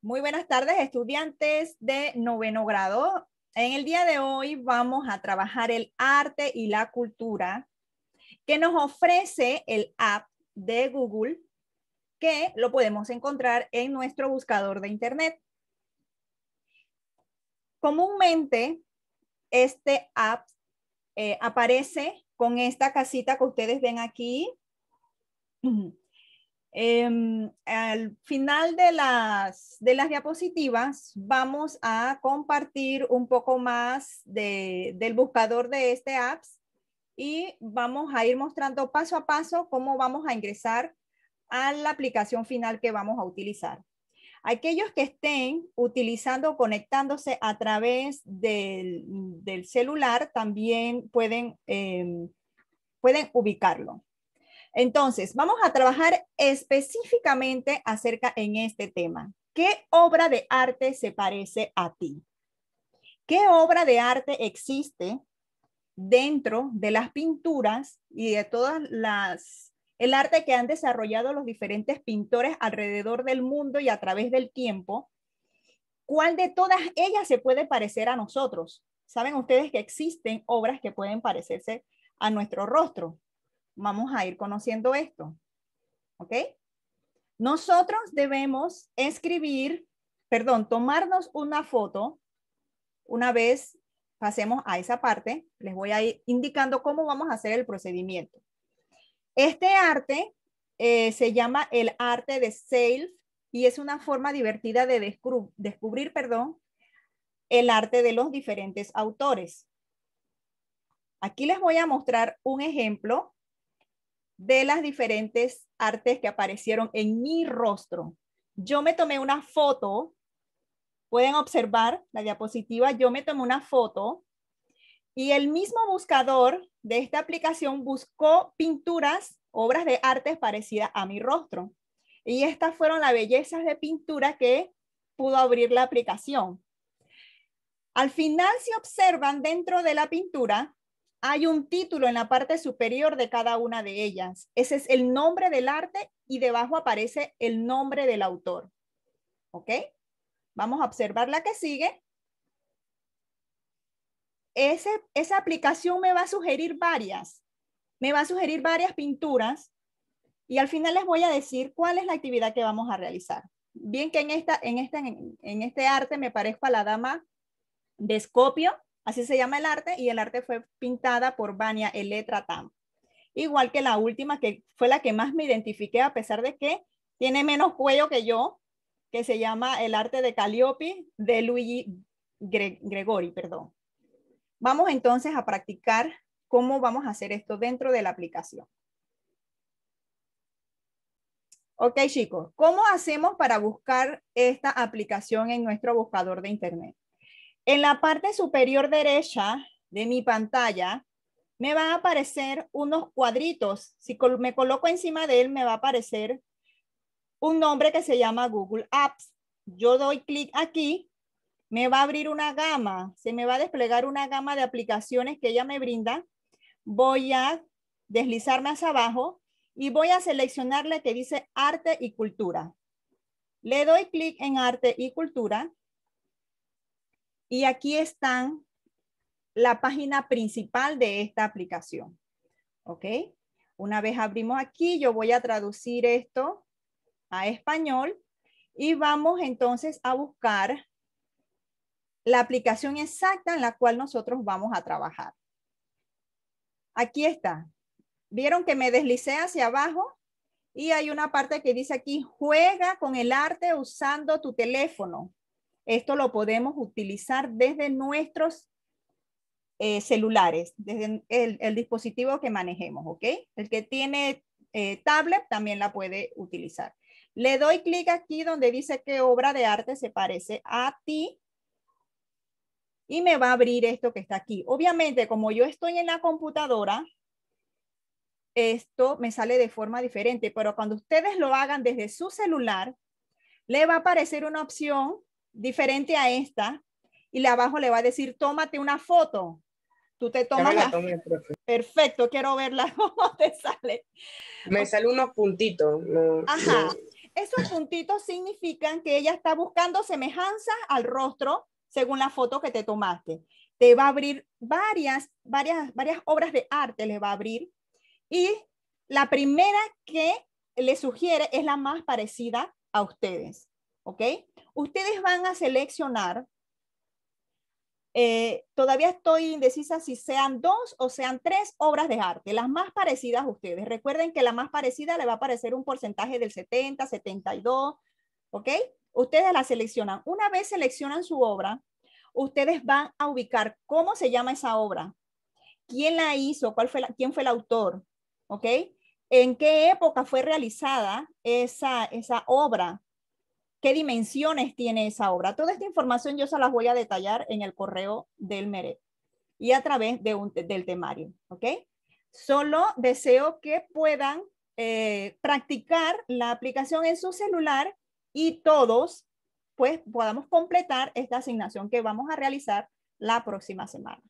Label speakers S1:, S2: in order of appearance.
S1: Muy buenas tardes, estudiantes de noveno grado. En el día de hoy vamos a trabajar el arte y la cultura que nos ofrece el app de Google, que lo podemos encontrar en nuestro buscador de Internet. Comúnmente, este app eh, aparece con esta casita que ustedes ven aquí. Em, al final de las, de las diapositivas vamos a compartir un poco más de, del buscador de este apps y vamos a ir mostrando paso a paso cómo vamos a ingresar a la aplicación final que vamos a utilizar. Aquellos que estén utilizando, conectándose a través del, del celular, también pueden, em, pueden ubicarlo. Entonces, vamos a trabajar específicamente acerca en este tema. ¿Qué obra de arte se parece a ti? ¿Qué obra de arte existe dentro de las pinturas y de todas las el arte que han desarrollado los diferentes pintores alrededor del mundo y a través del tiempo? ¿Cuál de todas ellas se puede parecer a nosotros? Saben ustedes que existen obras que pueden parecerse a nuestro rostro vamos a ir conociendo esto. ¿Ok? Nosotros debemos escribir, perdón, tomarnos una foto una vez pasemos a esa parte, les voy a ir indicando cómo vamos a hacer el procedimiento. Este arte eh, se llama el arte de self y es una forma divertida de descubrir, descubrir perdón, el arte de los diferentes autores. Aquí les voy a mostrar un ejemplo de las diferentes artes que aparecieron en mi rostro. Yo me tomé una foto, pueden observar la diapositiva, yo me tomé una foto y el mismo buscador de esta aplicación buscó pinturas, obras de arte parecidas a mi rostro. Y estas fueron las bellezas de pintura que pudo abrir la aplicación. Al final, se observan dentro de la pintura, hay un título en la parte superior de cada una de ellas. Ese es el nombre del arte y debajo aparece el nombre del autor. ¿Ok? Vamos a observar la que sigue. esa aplicación me va a sugerir varias. Me va a sugerir varias pinturas y al final les voy a decir cuál es la actividad que vamos a realizar. Bien que en, esta, en, en, este arte me parezco a la dama de Scopio. Así se llama el arte y el arte fue pintada por Vania Eletra Igual que la última, que fue la que más me identifiqué, a pesar de que tiene menos cuello que yo, que se llama El arte de Calliope de Luigi Gregori. Perdón. Vamos entonces a practicar cómo vamos a hacer esto dentro de la aplicación. Ok, chicos, ¿cómo hacemos para buscar esta aplicación en nuestro buscador de Internet? En la parte superior derecha de mi pantalla me van a aparecer unos cuadritos. Si me coloco encima de él, me va a aparecer un nombre que se llama Google Apps. Yo doy clic aquí, me va a abrir una gama, se me va a desplegar una gama de aplicaciones que ella me brinda. Voy a deslizarme hacia abajo y voy a seleccionarle que dice arte y cultura. Le doy clic en arte y cultura y aquí están la página principal de esta aplicación. ¿Ok? Una vez abrimos aquí, yo voy a traducir esto a español y vamos entonces a buscar la aplicación exacta en la cual nosotros vamos a trabajar. Aquí está. ¿Vieron que me deslicé hacia abajo? Y hay una parte que dice aquí, juega con el arte usando tu teléfono. Esto lo podemos utilizar desde nuestros eh, celulares, desde el, dispositivo que manejemos, ¿ok? El que tiene eh, tablet también la puede utilizar. Le doy clic aquí donde dice qué obra de arte se parece a ti y me va a abrir esto que está aquí. Obviamente, como yo estoy en la computadora, esto me sale de forma diferente, pero cuando ustedes lo hagan desde su celular, le va a aparecer una opción diferente a esta, y la abajo le va a decir, tómate una foto. Tú te tomas Perfecto, quiero verla cómo te sale. Me salen unos puntitos. Ajá. Esos puntitos significan que ella está buscando semejanza al rostro según la foto que te tomaste. Te va a abrir varias, varias, varias obras de arte, le va a abrir. Y la primera que le sugiere es la más parecida a ustedes. ¿ok? Ustedes van a seleccionar, eh, todavía estoy indecisa si sean dos o sean tres obras de arte, las más parecidas a ustedes. Recuerden que la más parecida le va a aparecer un porcentaje del 70, 72, ¿ok? Ustedes la seleccionan. Una vez seleccionan su obra, ustedes van a ubicar cómo se llama esa obra, quién la hizo, cuál fue quién fue el autor, ¿ok? ¿En qué época fue realizada esa, esa obra? qué dimensiones tiene esa obra. Toda esta información yo se las voy a detallar en el correo del MERET y a través de del temario, ¿ok? Solo deseo que puedan eh, practicar la aplicación en su celular y todos pues podamos completar esta asignación que vamos a realizar la próxima semana.